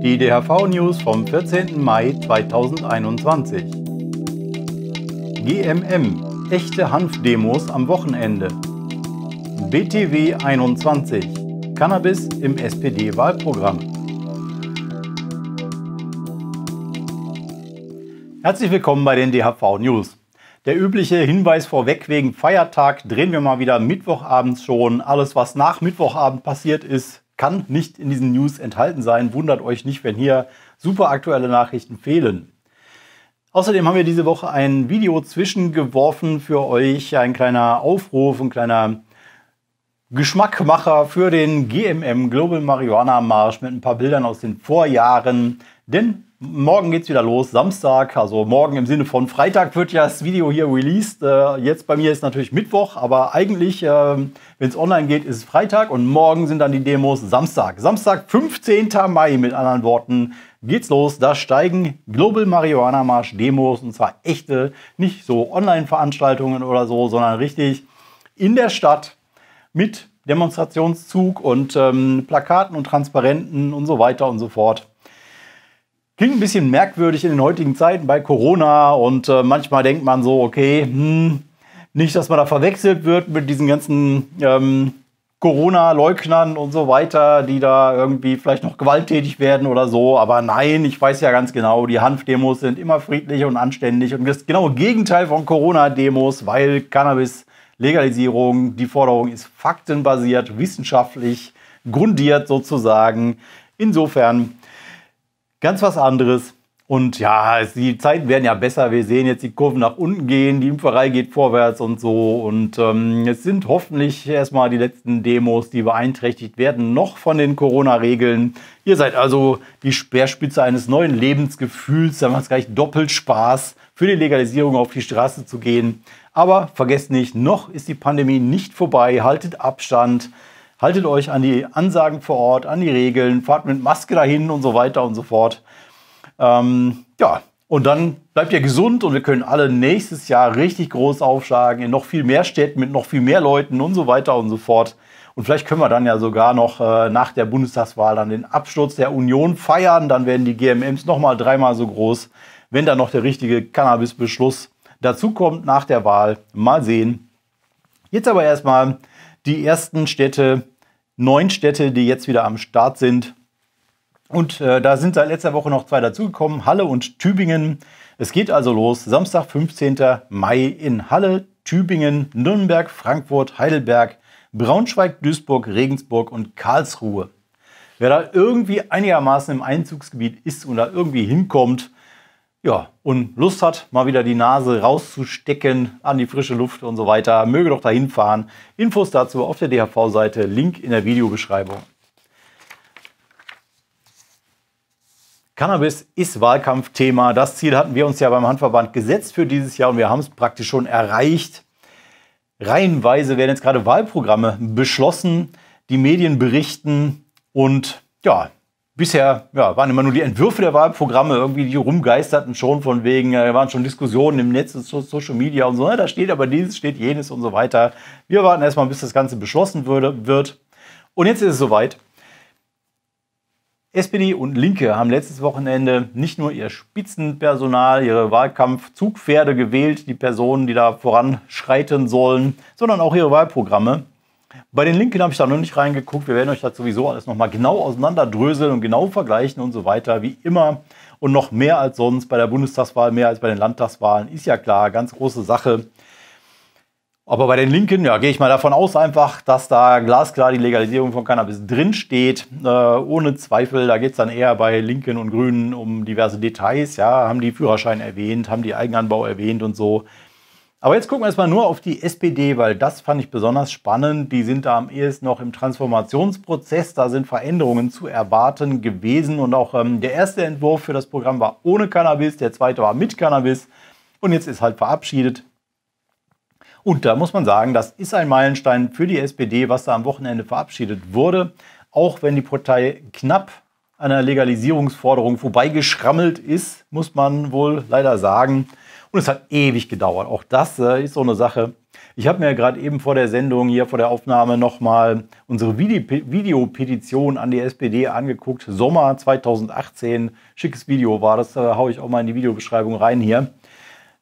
Die DHV-News vom 14. Mai 2021. GMM, echte Hanfdemos am Wochenende. BTW 21, Cannabis im SPD-Wahlprogramm. Herzlich willkommen bei den DHV-News. Der übliche Hinweis vorweg wegen Feiertag drehen wir mal wieder Mittwochabend schon. Alles, was nach Mittwochabend passiert ist, kann nicht in diesen News enthalten sein. Wundert euch nicht, wenn hier super aktuelle Nachrichten fehlen. Außerdem haben wir diese Woche ein Video zwischengeworfen für euch, ein kleiner Aufruf, ein kleiner Geschmackmacher für den GMM Global Marihuana Marsch mit ein paar Bildern aus den Vorjahren. Denn Morgen geht's wieder los, Samstag, also morgen im Sinne von Freitag wird ja das Video hier released. Äh, jetzt bei mir ist natürlich Mittwoch, aber eigentlich, äh, wenn es online geht, ist es Freitag und morgen sind dann die Demos Samstag. Samstag, 15. Mai, mit anderen Worten, geht's los. Da steigen Global Marihuana Marsch Demos und zwar echte, nicht so Online-Veranstaltungen oder so, sondern richtig in der Stadt mit Demonstrationszug und ähm, Plakaten und Transparenten und so weiter und so fort. Klingt ein bisschen merkwürdig in den heutigen Zeiten bei Corona und äh, manchmal denkt man so, okay, hm, nicht, dass man da verwechselt wird mit diesen ganzen ähm, Corona-Leugnern und so weiter, die da irgendwie vielleicht noch gewalttätig werden oder so. Aber nein, ich weiß ja ganz genau, die Hanf-Demos sind immer friedlich und anständig und das genaue Gegenteil von Corona-Demos, weil Cannabis-Legalisierung, die Forderung ist faktenbasiert, wissenschaftlich grundiert sozusagen. Insofern ganz was anderes. Und ja, die Zeiten werden ja besser. Wir sehen jetzt die Kurven nach unten gehen, die Impferei geht vorwärts und so. Und ähm, es sind hoffentlich erstmal die letzten Demos, die beeinträchtigt werden, noch von den Corona-Regeln. Ihr seid also die Speerspitze eines neuen Lebensgefühls. Da macht es gleich doppelt Spaß, für die Legalisierung auf die Straße zu gehen. Aber vergesst nicht, noch ist die Pandemie nicht vorbei. Haltet Abstand haltet euch an die Ansagen vor Ort, an die Regeln, fahrt mit Maske dahin und so weiter und so fort. Ähm, ja, und dann bleibt ihr gesund und wir können alle nächstes Jahr richtig groß aufschlagen in noch viel mehr Städten mit noch viel mehr Leuten und so weiter und so fort. Und vielleicht können wir dann ja sogar noch äh, nach der Bundestagswahl dann den Absturz der Union feiern. Dann werden die GMMs nochmal dreimal so groß, wenn dann noch der richtige Cannabisbeschluss dazu kommt nach der Wahl. Mal sehen. Jetzt aber erstmal die ersten Städte, neun Städte, die jetzt wieder am Start sind. Und äh, da sind seit letzter Woche noch zwei dazugekommen, Halle und Tübingen. Es geht also los, Samstag, 15. Mai in Halle, Tübingen, Nürnberg, Frankfurt, Heidelberg, Braunschweig, Duisburg, Regensburg und Karlsruhe. Wer da irgendwie einigermaßen im Einzugsgebiet ist und da irgendwie hinkommt, ja, und Lust hat, mal wieder die Nase rauszustecken an die frische Luft und so weiter, möge doch dahin fahren. Infos dazu auf der DHV-Seite, Link in der Videobeschreibung. Cannabis ist Wahlkampfthema. Das Ziel hatten wir uns ja beim Handverband gesetzt für dieses Jahr und wir haben es praktisch schon erreicht. Reihenweise werden jetzt gerade Wahlprogramme beschlossen, die Medien berichten und ja, bisher ja, waren immer nur die Entwürfe der Wahlprogramme irgendwie, die rumgeisterten schon von wegen, da waren schon Diskussionen im Netz und Social Media und so, ne, da steht aber dieses, steht jenes und so weiter. Wir warten erstmal, bis das Ganze beschlossen würde, wird. Und jetzt ist es soweit. SPD und Linke haben letztes Wochenende nicht nur ihr Spitzenpersonal, ihre Wahlkampfzugpferde gewählt, die Personen, die da voranschreiten sollen, sondern auch ihre Wahlprogramme. Bei den Linken habe ich da noch nicht reingeguckt. Wir werden euch das sowieso alles nochmal genau auseinanderdröseln und genau vergleichen und so weiter, wie immer. Und noch mehr als sonst bei der Bundestagswahl, mehr als bei den Landtagswahlen, ist ja klar, ganz große Sache. Aber bei den Linken, ja, gehe ich mal davon aus einfach, dass da glasklar die Legalisierung von Cannabis drinsteht. Äh, ohne Zweifel, da geht es dann eher bei Linken und Grünen um diverse Details. Ja, haben die Führerschein erwähnt, haben die Eigenanbau erwähnt und so. Aber jetzt gucken wir erstmal nur auf die SPD, weil das fand ich besonders spannend. Die sind da am ehesten noch im Transformationsprozess. Da sind Veränderungen zu erwarten gewesen. Und auch ähm, der erste Entwurf für das Programm war ohne Cannabis, der zweite war mit Cannabis. Und jetzt ist halt verabschiedet. Und da muss man sagen, das ist ein Meilenstein für die SPD, was da am Wochenende verabschiedet wurde. Auch wenn die Partei knapp an der Legalisierungsforderung vorbeigeschrammelt ist, muss man wohl leider sagen, und es hat ewig gedauert. Auch das äh, ist so eine Sache. Ich habe mir gerade eben vor der Sendung hier, vor der Aufnahme nochmal unsere Videopetition an die SPD angeguckt. Sommer 2018, schickes Video war das, äh, haue ich auch mal in die Videobeschreibung rein hier.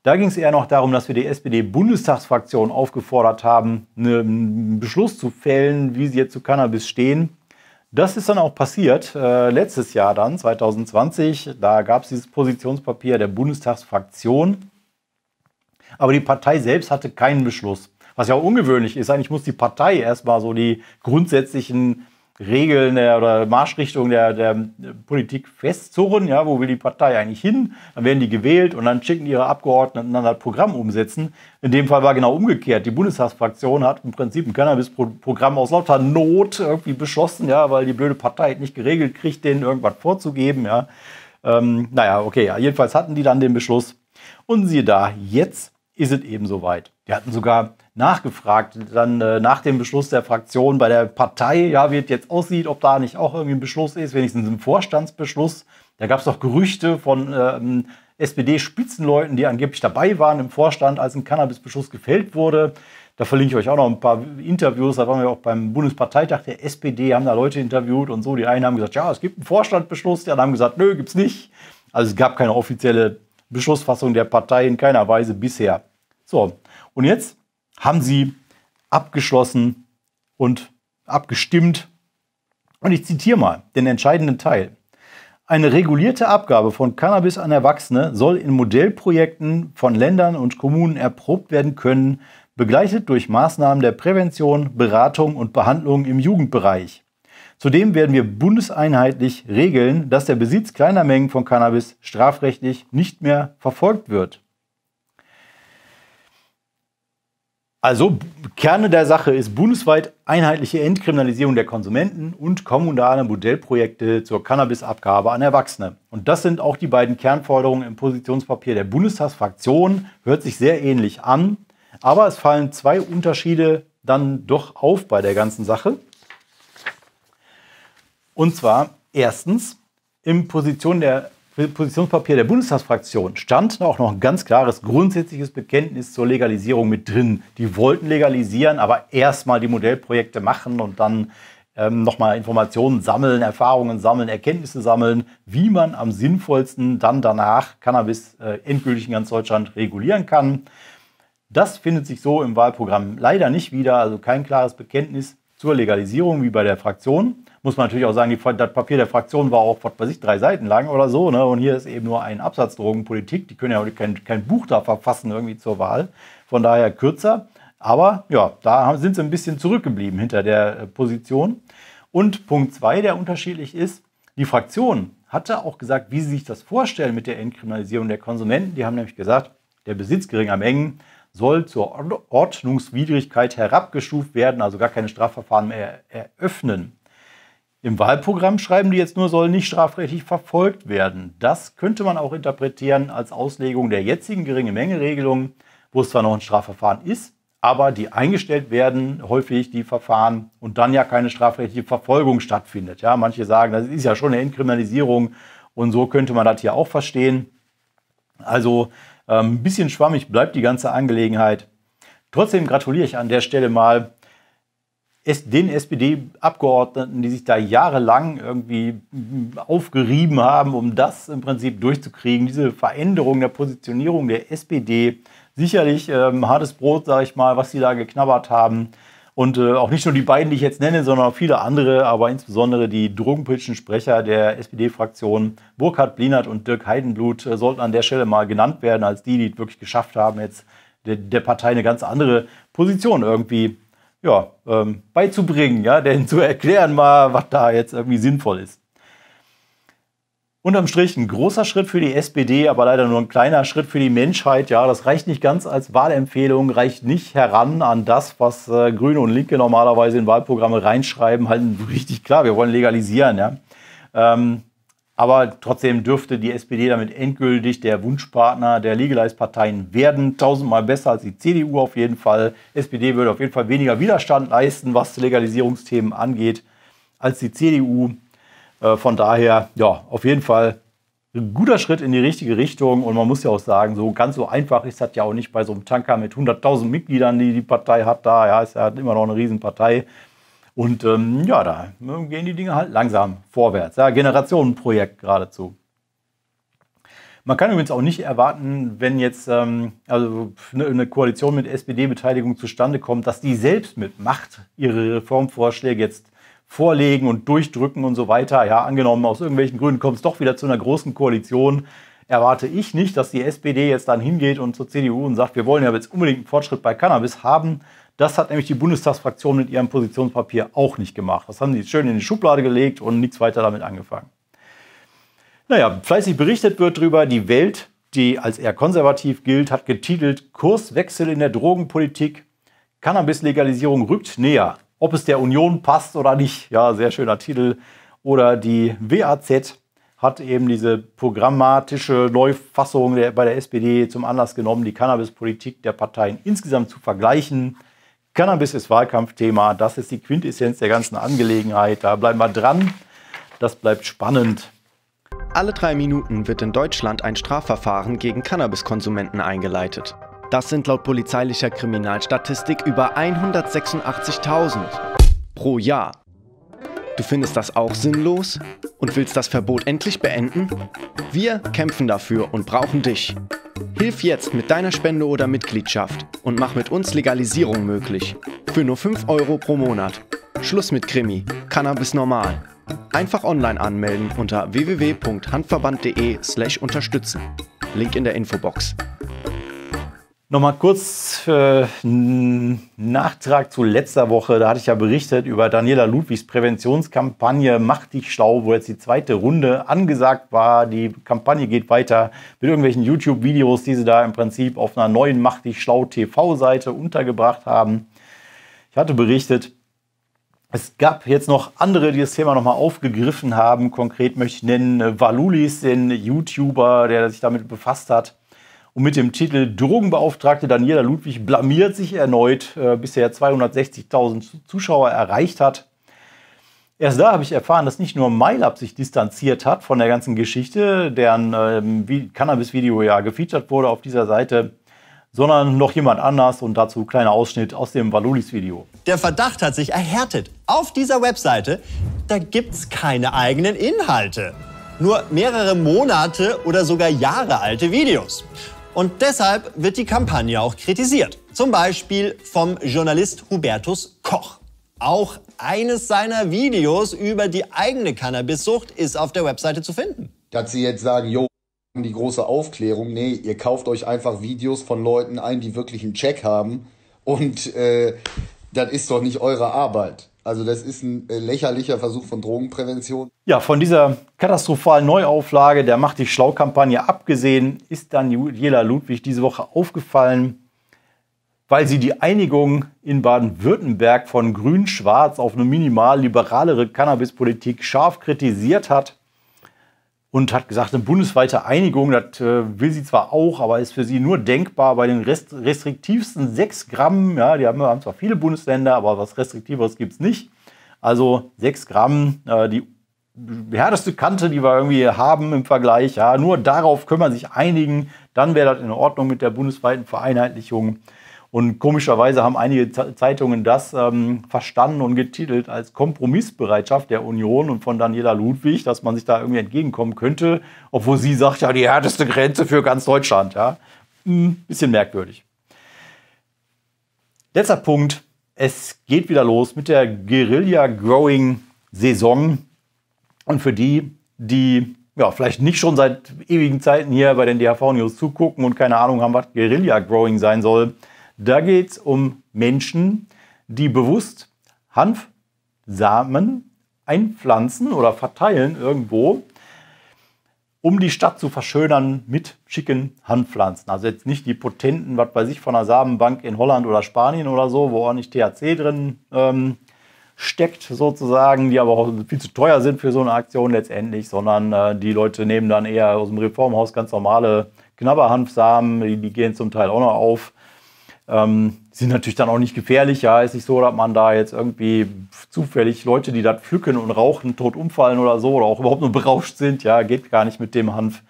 Da ging es eher noch darum, dass wir die SPD-Bundestagsfraktion aufgefordert haben, ne, einen Beschluss zu fällen, wie sie jetzt zu Cannabis stehen. Das ist dann auch passiert, äh, letztes Jahr dann, 2020. Da gab es dieses Positionspapier der Bundestagsfraktion aber die Partei selbst hatte keinen Beschluss. Was ja auch ungewöhnlich ist, eigentlich muss die Partei erstmal so die grundsätzlichen Regeln der, oder Marschrichtungen der, der Politik festzurren. Ja, wo will die Partei eigentlich hin? Dann werden die gewählt und dann schicken ihre Abgeordneten dann das Programm umsetzen. In dem Fall war genau umgekehrt. Die Bundestagsfraktion hat im Prinzip ein Cannabis-Programm aus lauter Not irgendwie beschlossen, ja, weil die blöde Partei nicht geregelt kriegt, denen irgendwas vorzugeben. Ja. Ähm, naja, okay, ja. jedenfalls hatten die dann den Beschluss. Und siehe da, jetzt ist es eben soweit. Wir hatten sogar nachgefragt, dann äh, nach dem Beschluss der Fraktion bei der Partei, ja, wie es jetzt aussieht, ob da nicht auch irgendwie ein Beschluss ist, wenigstens ein Vorstandsbeschluss. Da gab es doch Gerüchte von ähm, SPD-Spitzenleuten, die angeblich dabei waren im Vorstand, als ein Cannabisbeschluss gefällt wurde. Da verlinke ich euch auch noch ein paar Interviews. Da waren wir auch beim Bundesparteitag der SPD, haben da Leute interviewt und so. Die einen haben gesagt, ja, es gibt einen Vorstandbeschluss. Die anderen haben gesagt, nö, gibt's nicht. Also es gab keine offizielle Beschlussfassung der Partei in keiner Weise bisher. So, und jetzt haben sie abgeschlossen und abgestimmt. Und ich zitiere mal den entscheidenden Teil. Eine regulierte Abgabe von Cannabis an Erwachsene soll in Modellprojekten von Ländern und Kommunen erprobt werden können, begleitet durch Maßnahmen der Prävention, Beratung und Behandlung im Jugendbereich. Zudem werden wir bundeseinheitlich regeln, dass der Besitz kleiner Mengen von Cannabis strafrechtlich nicht mehr verfolgt wird. Also Kerne der Sache ist bundesweit einheitliche Entkriminalisierung der Konsumenten und kommunale Modellprojekte zur Cannabisabgabe an Erwachsene. Und das sind auch die beiden Kernforderungen im Positionspapier der Bundestagsfraktion. Hört sich sehr ähnlich an, aber es fallen zwei Unterschiede dann doch auf bei der ganzen Sache. Und zwar erstens, im Position der, Positionspapier der Bundestagsfraktion stand auch noch ein ganz klares grundsätzliches Bekenntnis zur Legalisierung mit drin. Die wollten legalisieren, aber erstmal die Modellprojekte machen und dann ähm, nochmal Informationen sammeln, Erfahrungen sammeln, Erkenntnisse sammeln, wie man am sinnvollsten dann danach Cannabis äh, endgültig in ganz Deutschland regulieren kann. Das findet sich so im Wahlprogramm leider nicht wieder, also kein klares Bekenntnis zur Legalisierung wie bei der Fraktion muss man natürlich auch sagen, die, das Papier der Fraktion war auch, was weiß ich, drei Seiten lang oder so. Ne? Und hier ist eben nur ein Absatz Drogenpolitik. Die können ja kein, kein Buch da verfassen irgendwie zur Wahl. Von daher kürzer. Aber ja, da sind sie ein bisschen zurückgeblieben hinter der äh, Position. Und Punkt zwei, der unterschiedlich ist, die Fraktion hatte auch gesagt, wie sie sich das vorstellen mit der Entkriminalisierung der Konsumenten. Die haben nämlich gesagt, der Besitz geringer Mengen soll zur Ordnungswidrigkeit herabgestuft werden, also gar keine Strafverfahren mehr eröffnen. Im Wahlprogramm schreiben die jetzt nur, soll nicht strafrechtlich verfolgt werden. Das könnte man auch interpretieren als Auslegung der jetzigen geringe Menge-Regelung, wo es zwar noch ein Strafverfahren ist, aber die eingestellt werden, häufig die Verfahren und dann ja keine strafrechtliche Verfolgung stattfindet. Ja, manche sagen, das ist ja schon eine Entkriminalisierung und so könnte man das hier auch verstehen. Also ähm, ein bisschen schwammig bleibt die ganze Angelegenheit. Trotzdem gratuliere ich an der Stelle mal den SPD-Abgeordneten, die sich da jahrelang irgendwie aufgerieben haben, um das im Prinzip durchzukriegen, diese Veränderung der Positionierung der SPD, sicherlich ähm, hartes Brot, sage ich mal, was sie da geknabbert haben. Und äh, auch nicht nur die beiden, die ich jetzt nenne, sondern auch viele andere, aber insbesondere die drogenpolitischen Sprecher der SPD-Fraktion, Burkhard Blinert und Dirk Heidenblut, äh, sollten an der Stelle mal genannt werden, als die, die es wirklich geschafft haben, jetzt der, der Partei eine ganz andere Position irgendwie ja, ähm, beizubringen, ja, denen zu erklären mal, was da jetzt irgendwie sinnvoll ist. Unterm Strich ein großer Schritt für die SPD, aber leider nur ein kleiner Schritt für die Menschheit. Ja, das reicht nicht ganz als Wahlempfehlung, reicht nicht heran an das, was äh, Grüne und Linke normalerweise in Wahlprogramme reinschreiben. Halten richtig klar, wir wollen legalisieren. Ja. Ähm, aber trotzdem dürfte die SPD damit endgültig der Wunschpartner der Legalize-Parteien werden. Tausendmal besser als die CDU auf jeden Fall. SPD würde auf jeden Fall weniger Widerstand leisten, was Legalisierungsthemen angeht, als die CDU. Äh, von daher, ja, auf jeden Fall ein guter Schritt in die richtige Richtung. Und man muss ja auch sagen, so ganz so einfach ist das ja auch nicht bei so einem Tanker mit 100.000 Mitgliedern, die die Partei hat. Da ja, ist ja immer noch eine Riesenpartei. Partei und ähm, ja, da gehen die Dinge halt langsam vorwärts. Ja, Generationenprojekt geradezu. Man kann übrigens auch nicht erwarten, wenn jetzt ähm, also eine Koalition mit SPD-Beteiligung zustande kommt, dass die selbst mit Macht ihre Reformvorschläge jetzt vorlegen und durchdrücken und so weiter. Ja, angenommen, aus irgendwelchen Gründen kommt es doch wieder zu einer großen Koalition. Erwarte ich nicht, dass die SPD jetzt dann hingeht und zur CDU und sagt, wir wollen ja jetzt unbedingt einen Fortschritt bei Cannabis haben, das hat nämlich die Bundestagsfraktion mit ihrem Positionspapier auch nicht gemacht. Das haben sie schön in die Schublade gelegt und nichts weiter damit angefangen. Naja, fleißig berichtet wird darüber, die Welt, die als eher konservativ gilt, hat getitelt Kurswechsel in der Drogenpolitik, Cannabis-Legalisierung rückt näher. Ob es der Union passt oder nicht, ja, sehr schöner Titel. Oder die WAZ hat eben diese programmatische Neufassung der, bei der SPD zum Anlass genommen, die Cannabispolitik der Parteien insgesamt zu vergleichen. Cannabis ist Wahlkampfthema. Das ist die Quintessenz der ganzen Angelegenheit. Da bleiben wir dran. Das bleibt spannend. Alle drei Minuten wird in Deutschland ein Strafverfahren gegen Cannabiskonsumenten eingeleitet. Das sind laut polizeilicher Kriminalstatistik über 186.000 pro Jahr. Du findest das auch sinnlos und willst das Verbot endlich beenden? Wir kämpfen dafür und brauchen dich. Hilf jetzt mit deiner Spende oder Mitgliedschaft und mach mit uns Legalisierung möglich. Für nur 5 Euro pro Monat. Schluss mit Krimi. Cannabis normal. Einfach online anmelden unter www.handverband.de/unterstützen. slash Link in der Infobox. Nochmal kurz äh, Nachtrag zu letzter Woche. Da hatte ich ja berichtet über Daniela Ludwigs Präventionskampagne Mach dich schlau, wo jetzt die zweite Runde angesagt war. Die Kampagne geht weiter mit irgendwelchen YouTube-Videos, die sie da im Prinzip auf einer neuen Mach dich schlau TV-Seite untergebracht haben. Ich hatte berichtet, es gab jetzt noch andere, die das Thema nochmal aufgegriffen haben. Konkret möchte ich nennen äh, Valulis, den YouTuber, der sich damit befasst hat. Und mit dem Titel Drogenbeauftragte Daniela Ludwig blamiert sich erneut, äh, bisher 260.000 Zuschauer erreicht hat. Erst da habe ich erfahren, dass nicht nur MyLab sich distanziert hat von der ganzen Geschichte, deren ähm, Cannabis-Video ja gefeatured wurde auf dieser Seite, sondern noch jemand anders und dazu ein kleiner Ausschnitt aus dem Valulis-Video. Der Verdacht hat sich erhärtet. Auf dieser Webseite, da es keine eigenen Inhalte. Nur mehrere Monate oder sogar Jahre alte Videos. Und deshalb wird die Kampagne auch kritisiert. Zum Beispiel vom Journalist Hubertus Koch. Auch eines seiner Videos über die eigene Cannabissucht ist auf der Webseite zu finden. Dass sie jetzt sagen, jo, die große Aufklärung. Nee, ihr kauft euch einfach Videos von Leuten ein, die wirklich einen Check haben. Und äh, das ist doch nicht eure Arbeit. Also das ist ein äh, lächerlicher Versuch von Drogenprävention. Ja, von dieser katastrophalen Neuauflage der Macht dich schlau-Kampagne abgesehen, ist Daniela Ludwig diese Woche aufgefallen, weil sie die Einigung in Baden-Württemberg von Grün-Schwarz auf eine minimal liberalere Cannabispolitik scharf kritisiert hat und hat gesagt, eine bundesweite Einigung, das äh, will sie zwar auch, aber ist für sie nur denkbar bei den rest restriktivsten 6 Gramm. Ja, die haben, haben zwar viele Bundesländer, aber was Restriktiveres gibt es nicht. Also 6 Gramm, äh, die härteste Kante, die wir irgendwie haben im Vergleich. Ja, nur darauf können wir sich einigen. Dann wäre das in Ordnung mit der bundesweiten Vereinheitlichung. Und komischerweise haben einige Zeitungen das ähm, verstanden und getitelt als Kompromissbereitschaft der Union und von Daniela Ludwig, dass man sich da irgendwie entgegenkommen könnte, obwohl sie sagt, ja, die härteste Grenze für ganz Deutschland. Ja, ein hm, bisschen merkwürdig. Letzter Punkt. Es geht wieder los mit der Guerilla-Growing-Saison. Und für die, die ja, vielleicht nicht schon seit ewigen Zeiten hier bei den DHV-News zugucken und keine Ahnung haben, was Guerilla-Growing sein soll, da geht es um Menschen, die bewusst Hanfsamen einpflanzen oder verteilen irgendwo, um die Stadt zu verschönern mit schicken Hanfpflanzen. Also jetzt nicht die potenten, was bei sich von einer Samenbank in Holland oder Spanien oder so, wo auch nicht THC drin ähm, steckt sozusagen, die aber auch viel zu teuer sind für so eine Aktion letztendlich, sondern äh, die Leute nehmen dann eher aus dem Reformhaus ganz normale Knabberhanfsamen, die, die gehen zum Teil auch noch auf ähm, sind natürlich dann auch nicht gefährlich. Ja, ist nicht so, dass man da jetzt irgendwie zufällig Leute, die das pflücken und rauchen, tot umfallen oder so oder auch überhaupt nur berauscht sind. Ja, geht gar nicht mit dem Hanf.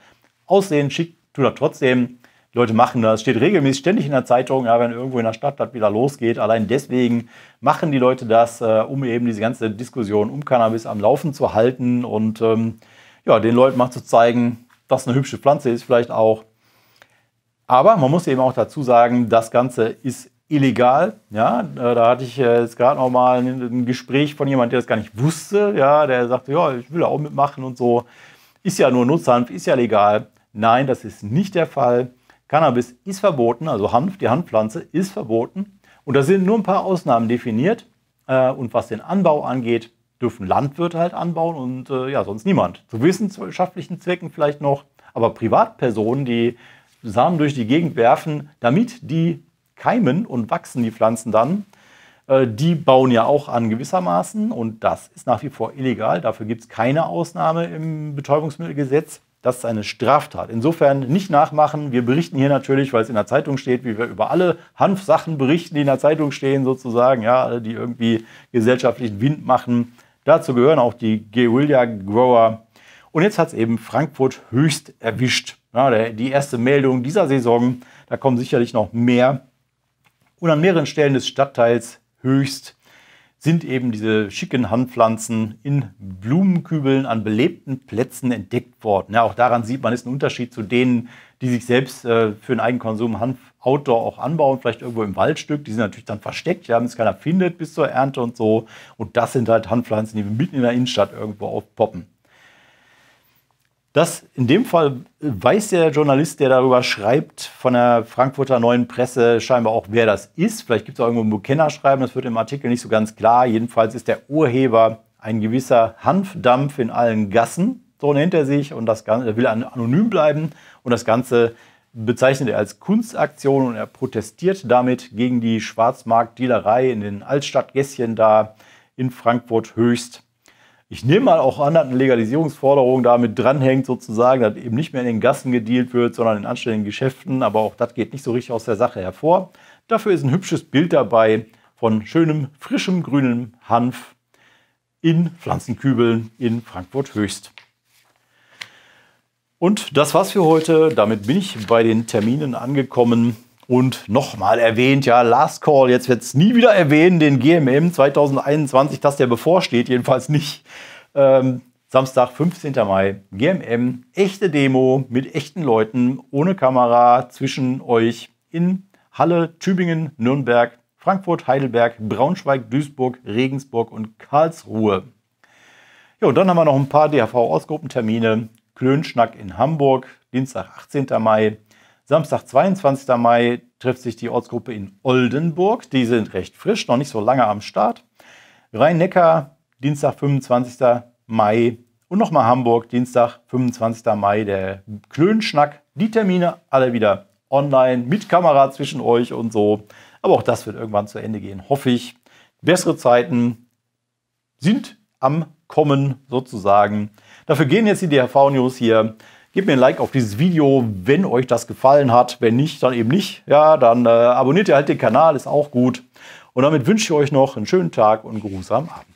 Aussehen schick, tut das trotzdem. Die Leute machen das. Steht regelmäßig ständig in der Zeitung, ja, wenn irgendwo in der Stadt das wieder losgeht. Allein deswegen machen die Leute das, äh, um eben diese ganze Diskussion um Cannabis am Laufen zu halten und ähm, ja, den Leuten mal zu zeigen, dass eine hübsche Pflanze ist, vielleicht auch aber man muss eben auch dazu sagen, das Ganze ist illegal. Ja, äh, da hatte ich äh, jetzt gerade noch mal ein Gespräch von jemandem, der das gar nicht wusste. Ja, der sagte, ja, ich will auch mitmachen und so. Ist ja nur Nutzhanf, ist ja legal. Nein, das ist nicht der Fall. Cannabis ist verboten, also Hanf, die Hanfpflanze ist verboten. Und da sind nur ein paar Ausnahmen definiert. Äh, und was den Anbau angeht, dürfen Landwirte halt anbauen und ja, sonst niemand. Zu wissenschaftlichen Zwecken vielleicht noch, aber Privatpersonen, die Samen durch die Gegend werfen, damit die keimen und wachsen die Pflanzen dann. Äh, die bauen ja auch an gewissermaßen und das ist nach wie vor illegal. Dafür gibt es keine Ausnahme im Betäubungsmittelgesetz. Das ist eine Straftat. Insofern nicht nachmachen. Wir berichten hier natürlich, weil es in der Zeitung steht, wie wir über alle Hanfsachen berichten, die in der Zeitung stehen, sozusagen, ja, die irgendwie gesellschaftlichen Wind machen. Dazu gehören auch die Guerilla Grower. Und jetzt hat es eben Frankfurt höchst erwischt. Ja, die erste Meldung dieser Saison, da kommen sicherlich noch mehr. Und an mehreren Stellen des Stadtteils höchst sind eben diese schicken Handpflanzen in Blumenkübeln an belebten Plätzen entdeckt worden. Ja, auch daran sieht man, ist ein Unterschied zu denen, die sich selbst äh, für den Eigenkonsum Hanf Outdoor auch anbauen, vielleicht irgendwo im Waldstück. Die sind natürlich dann versteckt, ja, es keiner findet bis zur Ernte und so. Und das sind halt Handpflanzen, die mitten in der Innenstadt irgendwo aufpoppen. Das in dem Fall weiß der Journalist, der darüber schreibt, von der Frankfurter Neuen Presse scheinbar auch, wer das ist. Vielleicht gibt es auch irgendwo ein Bekennerschreiben, das wird im Artikel nicht so ganz klar. Jedenfalls ist der Urheber ein gewisser Hanfdampf in allen Gassen, so nennt er sich, und das Ganze, er will anonym bleiben und das Ganze bezeichnet er als Kunstaktion und er protestiert damit gegen die Schwarzmarktdealerei in den Altstadtgässchen da in Frankfurt höchst. Ich nehme mal auch an, dass eine Legalisierungsforderung damit dranhängt, sozusagen, dass eben nicht mehr in den Gassen gedealt wird, sondern in anständigen Geschäften. Aber auch das geht nicht so richtig aus der Sache hervor. Dafür ist ein hübsches Bild dabei von schönem, frischem, grünem Hanf in Pflanzenkübeln in Frankfurt Höchst. Und das war's für heute. Damit bin ich bei den Terminen angekommen. Und nochmal erwähnt, ja, Last Call, jetzt wird es nie wieder erwähnen, den GMM 2021, dass der bevorsteht, jedenfalls nicht. Ähm, Samstag, 15. Mai, GMM, echte Demo mit echten Leuten, ohne Kamera, zwischen euch in Halle, Tübingen, Nürnberg, Frankfurt, Heidelberg, Braunschweig, Duisburg, Regensburg und Karlsruhe. Ja, und dann haben wir noch ein paar dhv ausgruppentermine Klönschnack in Hamburg, Dienstag, 18. Mai, Samstag, 22. Mai, trifft sich die Ortsgruppe in Oldenburg. Die sind recht frisch, noch nicht so lange am Start. Rhein-Neckar, Dienstag, 25. Mai. Und nochmal Hamburg, Dienstag, 25. Mai, der Klönschnack. Die Termine alle wieder online mit Kamera zwischen euch und so. Aber auch das wird irgendwann zu Ende gehen, hoffe ich. Bessere Zeiten sind am Kommen sozusagen. Dafür gehen jetzt die DHV-News hier Gebt mir ein Like auf dieses Video, wenn euch das gefallen hat. Wenn nicht, dann eben nicht. Ja, dann äh, abonniert ihr halt den Kanal, ist auch gut. Und damit wünsche ich euch noch einen schönen Tag und einen geruhsamen Abend.